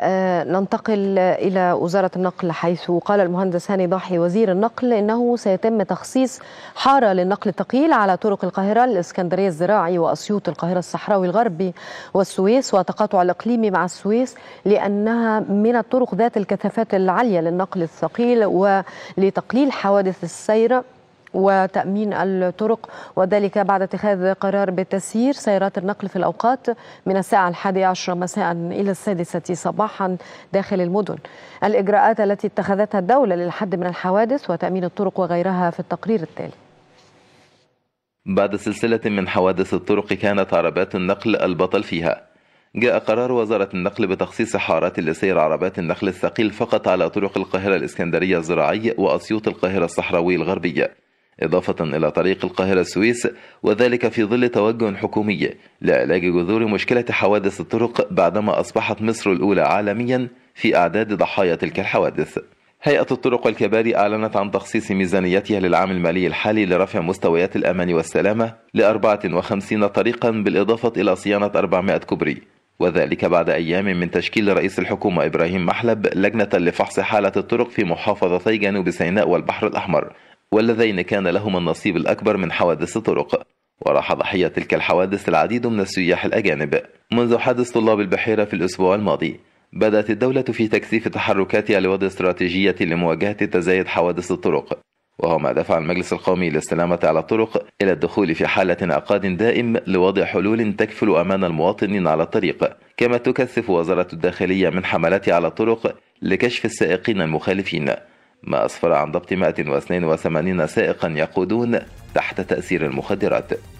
آه، ننتقل إلى وزارة النقل حيث قال المهندس هاني ضاحي وزير النقل إنه سيتم تخصيص حارة للنقل الثقيل على طرق القاهرة الإسكندرية الزراعي وأسيوط القاهرة الصحراوي الغربي والسويس وتقاطع الإقليمي مع السويس لأنها من الطرق ذات الكثافات العالية للنقل الثقيل ولتقليل حوادث السير وتأمين الطرق وذلك بعد اتخاذ قرار بتسيير سيارات النقل في الأوقات من الساعة الحادية عشر مساء إلى السادسة صباحا داخل المدن الإجراءات التي اتخذتها الدولة للحد من الحوادث وتأمين الطرق وغيرها في التقرير التالي بعد سلسلة من حوادث الطرق كانت عربات النقل البطل فيها جاء قرار وزارة النقل بتخصيص حارات لسير عربات النقل الثقيل فقط على طرق القاهرة الإسكندرية الزراعي وأسيوط القاهرة الصحراوي الغربية إضافة إلى طريق القاهرة السويس وذلك في ظل توجه حكومي لعلاج جذور مشكلة حوادث الطرق بعدما أصبحت مصر الأولى عالميا في أعداد ضحايا تلك الحوادث هيئة الطرق الكباري أعلنت عن تخصيص ميزانيتها للعام المالي الحالي لرفع مستويات الأمان والسلامة ل 54 طريقا بالإضافة إلى صيانة 400 كوبري وذلك بعد أيام من تشكيل رئيس الحكومة إبراهيم محلب لجنة لفحص حالة الطرق في محافظتي جنوب سيناء والبحر الأحمر واللذين كان لهما النصيب الأكبر من حوادث الطرق وراح ضحية تلك الحوادث العديد من السياح الأجانب منذ حادث طلاب البحيرة في الأسبوع الماضي بدأت الدولة في تكثيف تحركاتها لوضع استراتيجية لمواجهة تزايد حوادث الطرق وهو ما دفع المجلس القومي للسلامة على الطرق إلى الدخول في حالة عقاد دائم لوضع حلول تكفل أمان المواطنين على الطريق كما تكثف وزارة الداخلية من حملاتها على الطرق لكشف السائقين المخالفين ما أسفر عن ضبط 182 سائقا يقودون تحت تأثير المخدرات